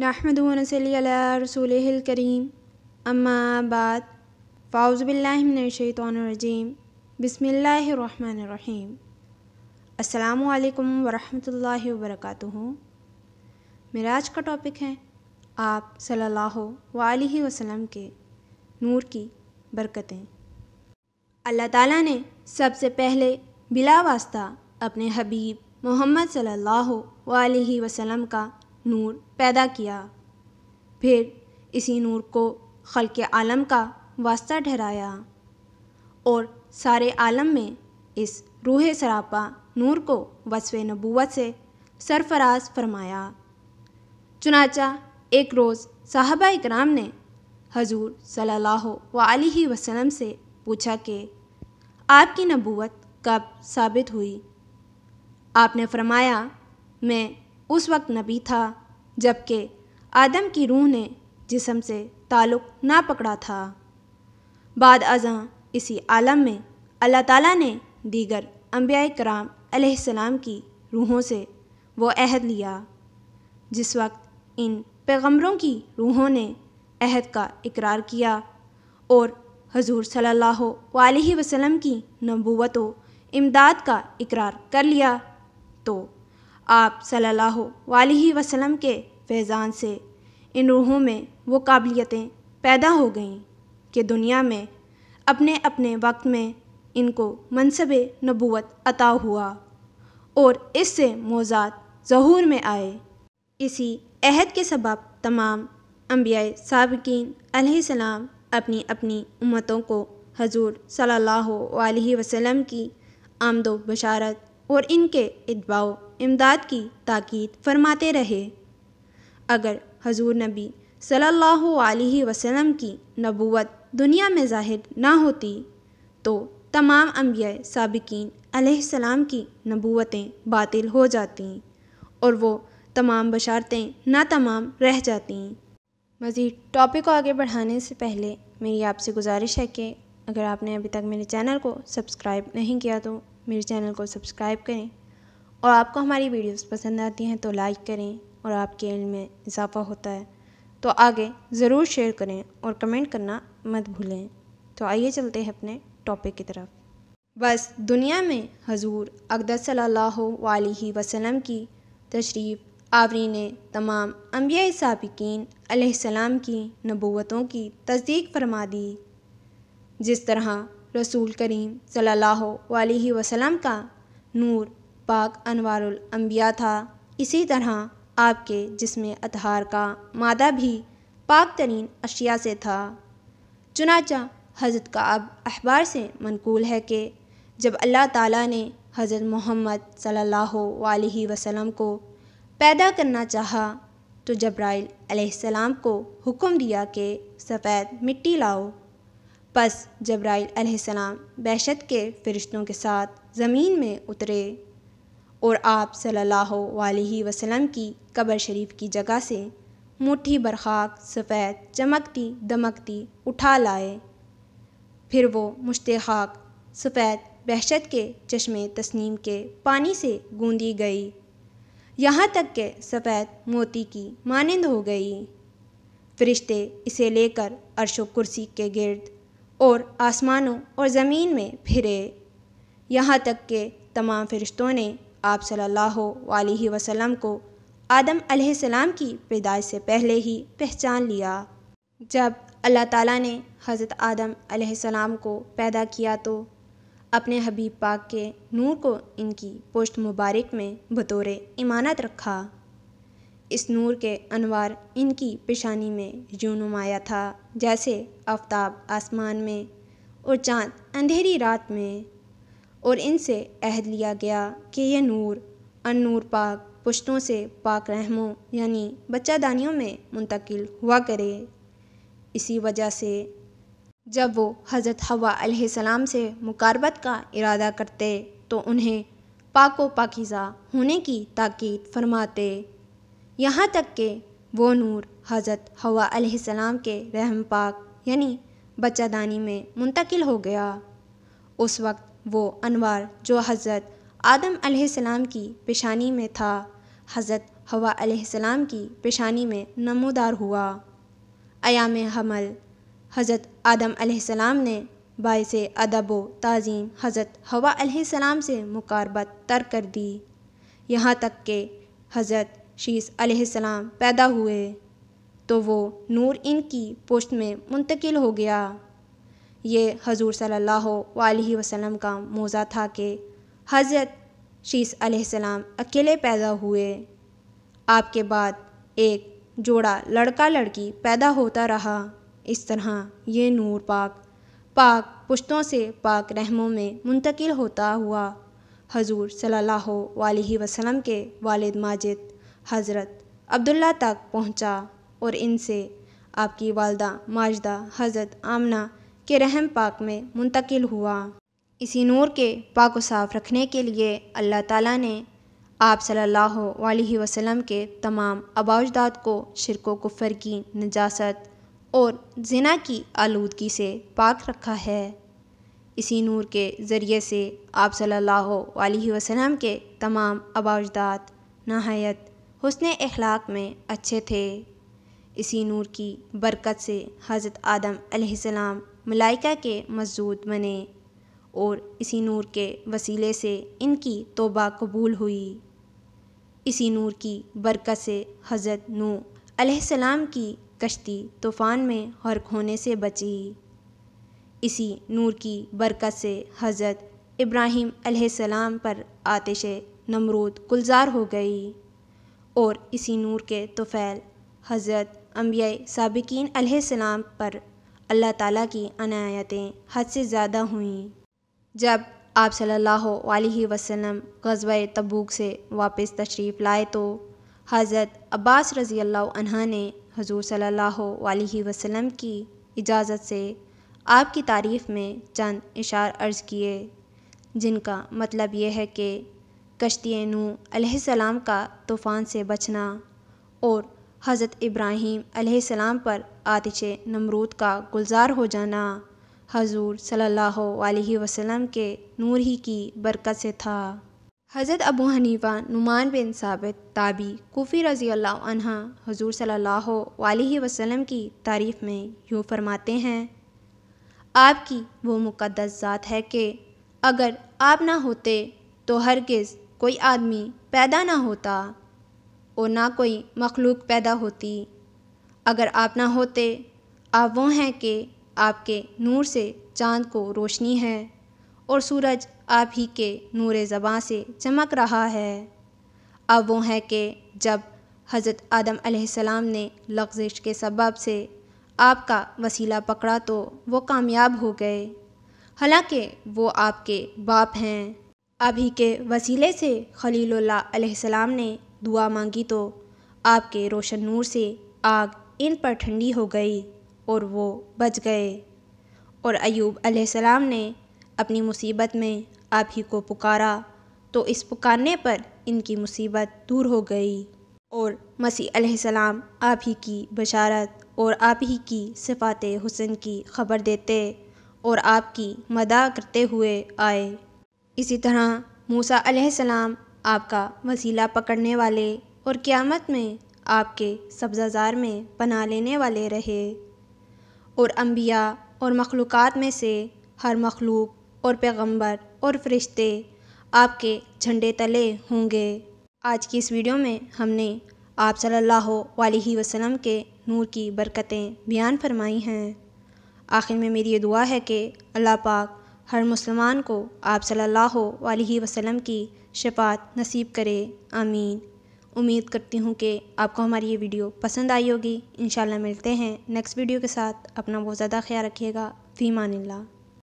नहमदनसल करीम अम्माबाद बाद फ़ाउज़बिल्लिमिनशैतरजीम बसमीम अल्लाम वरहमल वर्क मेरा आज का टॉपिक है आप सल्लल्लाहु अलैहि वसल्लम के नूर की बरकतें अल्लाह ताला ने सबसे पहले बिला वास्ता अपने हबीब मोहम्मद सल्लल्लाहु अलैहि वसल्लम का नूर पैदा किया फिर इसी नूर को खल के आलम का वास्ता ठहराया और सारे आलम में इस रूह सरापा नूर को वसव नबूत से सरफराज फरमाया चुनाचा एक रोज़ साहबा इकराम ने हजूर सल्ह वसलम से पूछा कि आपकी नबूत कब साबित हुई आपने फरमाया मैं उस वक्त नबी था जबकि आदम की रूह ने जिसम से ताल्लुक़ ना पकड़ा था बाद अजा इसी आलम में अल्लाह ताला ने दीगर अम्बिया कराम सलाम की रूहों से वो अहद लिया जिस वक्त इन पैगम्बरों की रूहों ने अहद का इकरार किया और हजूर सल्लल्लाहु अलैहि वसल्लम की नबूवत इमदाद का इकरार कर लिया तो आप सल्लल्लाहु अलैहि वसल्लम के फैज़ान से इन रूहों में वो काबिलियतें पैदा हो गईं कि दुनिया में अपने अपने वक्त में इनको मनसब नबूत अता हुआ और इससे मोज़ात ज़हूर में आए इसी अहद के सबब तमाम अम्बिया सबकिन सलाम अपनी अपनी उम्मतों को हजूर सल्लल्लाहु अलैहि वसल्लम की आमदो बशारत और इनके इतबाओ इमदाद की ताकीद फरमाते रहे अगर हजूर नबी सल्लल्लाहु अलैहि वसल्लम की नबूवत दुनिया में जाहिर ना होती तो तमाम अम्बिया सबकिन सलाम की नबूवतें बातिल हो जाती और वो तमाम बशारतें ना तमाम रह जाती मज़ीद टॉपिक को आगे बढ़ाने से पहले मेरी आपसे गुजारिश है कि अगर आपने अभी तक मेरे चैनल को सब्सक्राइब नहीं किया तो मेरे चैनल को सब्सक्राइब करें और आपको हमारी वीडियोस पसंद आती हैं तो लाइक करें और आपके इल्म में इजाफ़ा होता है तो आगे ज़रूर शेयर करें और कमेंट करना मत भूलें तो आइए चलते हैं अपने टॉपिक की तरफ बस दुनिया में हजूर अकदर सल्ला वसलम की तशरीफ़ आवरी ने तमाम अम्बिया सबकिन की नबूतों की तस्दीक फरमा दी जिस तरह रसूल करीम सल्लल्लाहु अलैहि वसल्लम का नूर पाक अनवारुल अम्बिया था इसी तरह आपके जिसम अतहार का मादा भी पाक तरीन अशिया से था चुनाचा हज़रत का अब अखबार से मनकूल है कि जब अल्लाह ताला ने हज़रत मोहम्मद सल्लल्लाहु अलैहि वसल्लम को पैदा करना चाहा तो जब्राइल अलैहिस्सलाम को हुक्म दिया कि सफ़ेद मिट्टी लाओ पस जब्राईल सलाम बहशत के फ़रिश्तों के साथ ज़मीन में उतरे और आप सल्लल्लाहु अलैहि वसल्लम की कब्र शरीफ की जगह से मुट्ठी बरखाक सफ़ेद चमकती दमकती उठा लाए फिर वो मुश्ताक सफ़ेद बहशत के चश्मे तस्नीम के पानी से गूंदी गई यहाँ तक के सफ़ेद मोती की मानंद हो गई फरिश्ते इसे लेकर अरशो कुर्सी के गिर्द और आसमानों और ज़मीन में फिरे यहाँ तक के तमाम फ़रिश्तों ने आप सल्लल्लाहु अलैहि वसल्लम को आदम अलैहिस्सलाम की पैदाइश से पहले ही पहचान लिया जब अल्लाह ताला ने हज़रत आदम अलैहिस्सलाम को पैदा किया तो अपने हबीब पाक के नूर को इनकी पोस्ट मुबारक में बतौर इमानत रखा इस नूर के अनवार इनकी पेशानी में यूँ नुमाया था जैसे आफ्ताब आसमान में और चाँद अंधेरी रात में और इनसे अहद लिया गया कि यह नूर अन नूर पाक पुश्तों से पाक रहमों यानी बच्चादानियों में मुंतकिल हुआ करे इसी वजह से जब वो हज़रत हवा सलाम से मुकारबत का इरादा करते तो उन्हें पाको पाकिज़ा होने की ताकीद फरमाते यहाँ तक कि वो नूर हज़रत हवा सलाम के रहम पाक यानी बच्चादानी में मुंतकिल हो गया उस वक्त वो अनवार जो हज़रत आदम सलाम की पेशानी में था हज़रत हवा सलाम की पेशानी में नमोदार हुआ अयाम हमल हज़रत आदम सलाम ने बायस अदब व तज़ीम हज़रत हवा सलाम से मुकारबत तर कर दी यहाँ तक के हज़रत शीस अलैहिस्सलाम पैदा हुए तो वो नूर इनकी पोस्ट में मुंतकिल हो गया ये हजूर सल्लल्लाहु अलैहि वसल्लम का मोज़ा था कि हज़रत शीस अलैहिस्सलाम अकेले पैदा हुए आपके बाद एक जोड़ा लड़का लड़की पैदा होता रहा इस तरह ये नूर पाक पाक पुश्तों से पाक रहमों में मुंतकिल होता हुआ हजूर सल्लल्लाहु अलैहि वसल्लम के वालिद माजिद हज़रत अब्दुल्ला तक पहुंचा और इनसे आपकी वालदा माजदा हज़रत आमना के रहम पाक में मुंतकिल हुआ इसी नूर के पाक साफ रखने के लिए अल्लाह ताला ने आप सल्लल्लाहु अलैहि वसल्लम के तमाम अबाजदाद को शिरको कुफर की नजास्त और जिना की आलूदगी से पाक रखा है इसी नूर के ज़रिए से आप सल्लल्लाहु अलैहि वसल्लम के तमाम अबाजदाद नहायत हुस्न अखलाक में अच्छे थे इसी नूर की बरकत से हज़रत आदम सलाम मलाइका के मजदूद बने और इसी नूर के वसीले से इनकी तोबा कबूल हुई इसी नूर की बरकत से हज़रत नू सलाम की कश्ती तूफ़ान में हरक होने से बची इसी नूर की बरकत से हज़रत इब्राहिम सलाम पर आतिश नमरूद गुलजार हो गई और इसी नूर के तोफ़ैल हज़रत अम्बिया सबक़िन सलाम पर अल्लाह ताला की अनायतें हद से ज़्यादा हुईं जब आप सल्लल्लाहु अलैहि वसल्लम गजब तबूक से वापस तशरीफ़ लाए तो हज़रत अब्बास रज़ी अल्लाह ने हजूर सल्लल्लाहु अलैहि वसल्लम की इजाज़त से आपकी तारीफ़ में चंद इशार अर्ज़ किए जिनका मतलब यह है कि कश्ती नू सलाम का तूफ़ान से बचना और हज़रत इब्राहीम सलाम पर आतिश नमरूद का गुलजार हो जाना हजूर सल्लल्लाहु अलैहि वसल्लम के नूर ही की बरकत से था हज़रत अबू हनीफा नुमान बिन साबित ताबी कोफ़ी रज़ी अल्लाह हजूर सल्लल्लाहु अलैहि वसल्लम की तारीफ़ में यूँ फरमाते हैं आपकी वो मुक़दस ज़ात है कि अगर आप ना होते तो हरगिज़ कोई आदमी पैदा ना होता और ना कोई मखलूक पैदा होती अगर आप ना होते आप वो हैं कि आपके नूर से चाँद को रोशनी है और सूरज आप ही के नूर ज़बाँ से चमक रहा है अब वो हैं कि जब हज़रत आदम सलाम ने लग्जिश के सबब से आपका वसीला पकड़ा तो वो कामयाब हो गए हालांकि वो आपके बाप हैं आप ही के वसीले से खलील्ला सलाम ने दुआ मांगी तो आपके रोशन नूर से आग इन पर ठंडी हो गई और वो बच गए और अयूब सलाम ने अपनी मुसीबत में आप ही को पुकारा तो इस पुकारने पर इनकी मुसीबत दूर हो गई और मसीह सलाम आप ही की बशारत और आप ही की सिफात हुसन की खबर देते और आपकी मदा करते हुए आए इसी तरह मूसा अलैहिस्सलाम आपका वसीला पकड़ने वाले और क़्यामत में आपके सब्ज़ाजार में पना लेने वाले रहे और अम्बिया और मखलूक़ में से हर मखलूक और पैगंबर और फरिश्ते आपके झंडे तले होंगे आज की इस वीडियो में हमने आप सल्लल्लाहु अलैहि वसल्लम के नूर की बरकतें बयान फरमाई हैं आखिर में मेरी ये दुआ है कि अल्लाह पाक हर मुसलमान को आप सल्लल्लाहु अलैहि वसल्लम की शफ़ात नसीब करे आमीन उम्मीद करती हूँ कि आपको हमारी ये वीडियो पसंद आई होगी इन मिलते हैं नेक्स्ट वीडियो के साथ अपना बहुत ज़्यादा ख्याल रखिएगा फ़ी